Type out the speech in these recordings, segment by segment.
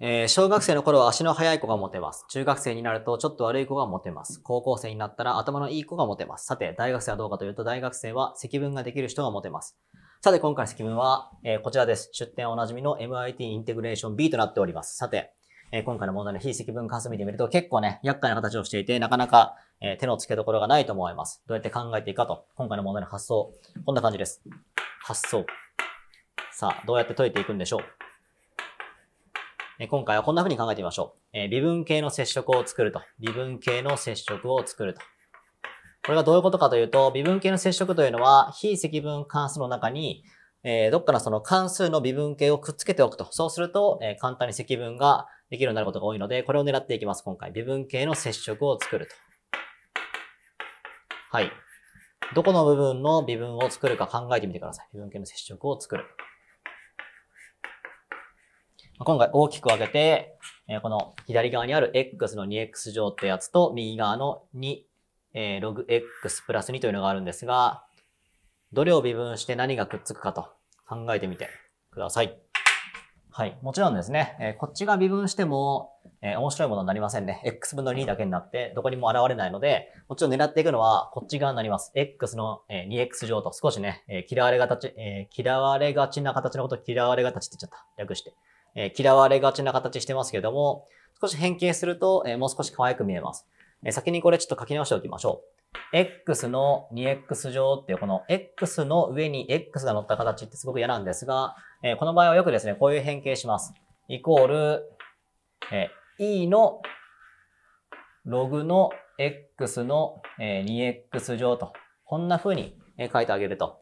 えー、小学生の頃は足の速い子がモテます。中学生になるとちょっと悪い子がモテます。高校生になったら頭のいい子がモテます。さて、大学生はどうかというと、大学生は積分ができる人がモテます。さて、今回の積分は、えー、こちらです。出典おなじみの MIT インテグレーション B となっております。さて、えー、今回の問題の非積分関数見てみると結構ね、厄介な形をしていて、なかなか、え手の付けどころがないと思います。どうやって考えていいかと、今回の問題の発想、こんな感じです。発想。さあ、どうやって解いていくんでしょう今回はこんな風に考えてみましょう。え微分系の接触を作ると。微分系の接触を作ると。これがどういうことかというと、微分系の接触というのは、非積分関数の中に、えどっかのその関数の微分系をくっつけておくと。そうすると、え簡単に積分ができるようになることが多いので、これを狙っていきます、今回。微分系の接触を作ると。はい。どこの部分の微分を作るか考えてみてください。微分系の接触を作る。今回大きく分けて、えこの左側にある x の 2x 乗ってやつと、右側の2、えー、log x プラス2というのがあるんですが、どれを微分して何がくっつくかと考えてみてください。はい。もちろんですね、えー、こっちが微分しても、えー、面白いものになりませんね。x 分の2だけになって、どこにも現れないので、もちろん狙っていくのは、こっち側になります。x の、2x 乗と少しね、え嫌われがち、え嫌われがちな形のこと嫌われがちって言っちゃった。略して。え嫌われがちな形してますけども、少し変形すると、えもう少し可愛く見えます。え先にこれちょっと書き直しておきましょう。x の 2x 乗っていうこの x の上に x が乗った形ってすごく嫌なんですが、えこの場合はよくですね、こういう変形します。イコール、え e のログの x の 2x 乗と、こんな風に書いてあげると。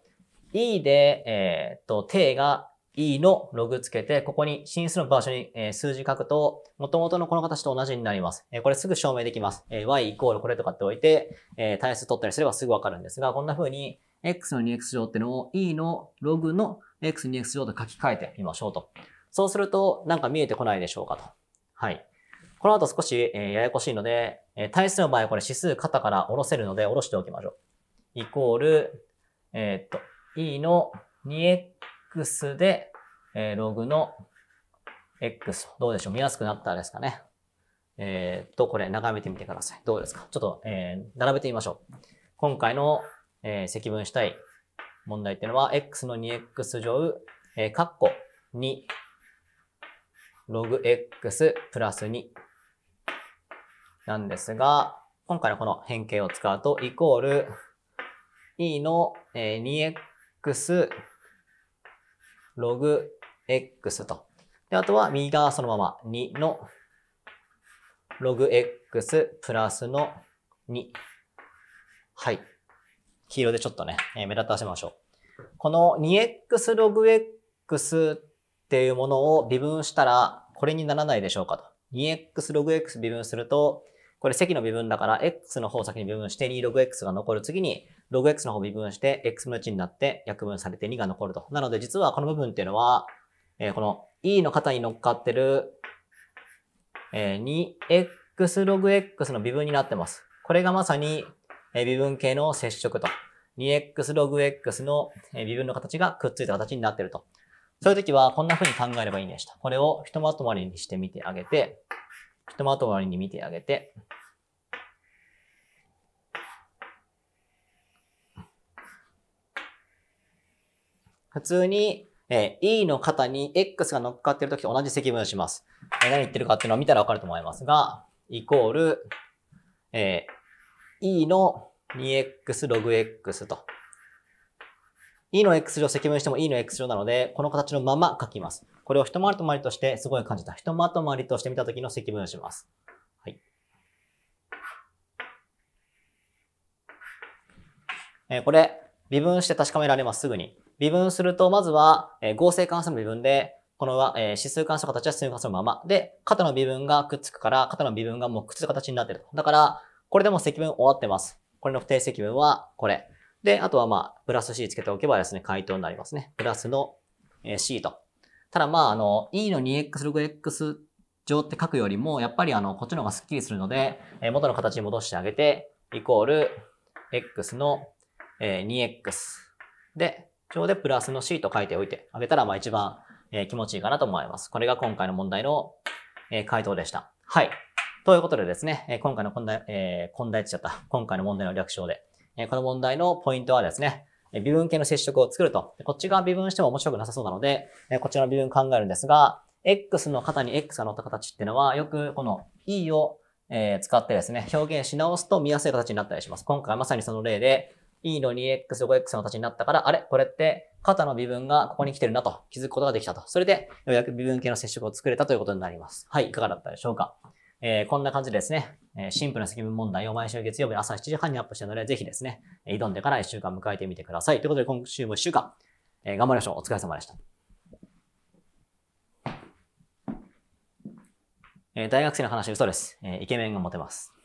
e で、えっ、と、定が e のログつけて、ここに進出の場所に数字書くと、元々のこの形と同じになります。これすぐ証明できます。y イコールこれとかっておいて、対数取ったりすればすぐわかるんですが、こんな風に x の 2x 乗っていうのを e のログの x 2x 乗と書き換えてみましょうと。そうすると、なんか見えてこないでしょうかと。はい。この後少しややこしいので、対数の場合はこれ指数肩から下ろせるので下ろしておきましょう。イコール、えー、っと、e の 2x x で、えー、ログの x、どうでしょう見やすくなったですかね。えっ、と、これ眺めてみてください。どうですかちょっと、えー、並べてみましょう。今回の、えー、積分したい問題っていうのは、x の 2x 乗、えー、カッコ2、ログ x プラス2なんですが、今回のこの変形を使うと、イコール e の、え 2x ログ x と。で、あとは右側そのまま2のログ x プラスの2。はい。黄色でちょっとね、えー、目立たせましょう。この 2x ログ x っていうものを微分したら、これにならないでしょうかと。2x ログ x 微分すると、これ積の微分だから、x の方を先に微分して 2logx が残る次に、logx の方を微分して、x 分の1になって約分されて2が残ると。なので実はこの部分っていうのは、えー、この e の型に乗っかってる、えー、2xlogx の微分になってます。これがまさに、えー、微分系の接触と。2xlogx の微分の形がくっついた形になってると。そういう時はこんな風に考えればいいんでした。これをひとまとまりにしてみてあげて、一まとまりに見てあげて、普通に、えー、E の型に X が乗っかっているときと同じ積分をします。え何言ってるかっていうのを見たらわかると思いますが、イコール、えー、E の 2x ログ x と。e の x 乗積分しても e の x 乗なので、この形のまま書きます。これを一回りと回りとして、すごい感じた。一回りとりとして見た時の積分をします。はい。えー、これ、微分して確かめられます。すぐに。微分すると、まずは、えー、合成関数の微分で、このは、えー、指数関数の形は指数関数のまま。で、肩の微分がくっつくから、肩の微分がもうくっつく形になってると。だから、これでも積分終わってます。これの不定積分はこれ。で、あとはまあ、プラス C つけておけばですね、回答になりますね。プラスの C と。ただまあ、あの、E の 2x6x 上って書くよりも、やっぱりあの、こっちの方がスッキリするので、え元の形に戻してあげて、イコール、x の 2x で、ちょうどプラスの c と書いておいてあげたら、まあ一番気持ちいいかなと思います。これが今回の問題の回答でした。はい。ということでですね、今回の問題、えー、問題っちゃった。今回の問題の略称で。えこの問題のポイントはですね、微分系の接触を作ると。こっち側微分しても面白くなさそうなので、こちらの微分考えるんですが、X の型に X が乗った形っていうのは、よくこの E をえ使ってですね、表現し直すと見やすい形になったりします。今回まさにその例で、E の 2X、5X の形になったから、あれこれって肩の微分がここに来てるなと気づくことができたと。それで、ようやく微分系の接触を作れたということになります。はい、いかがだったでしょうかえー、こんな感じでですね、えシンプルな積分問題を毎週月曜日朝7時半にアップしてるので、ぜひですね、挑んでから1週間迎えてみてください。ということで、今週も1週間、え頑張りましょう。お疲れ様でした。え大学生の話、嘘です。えイケメンがモテます。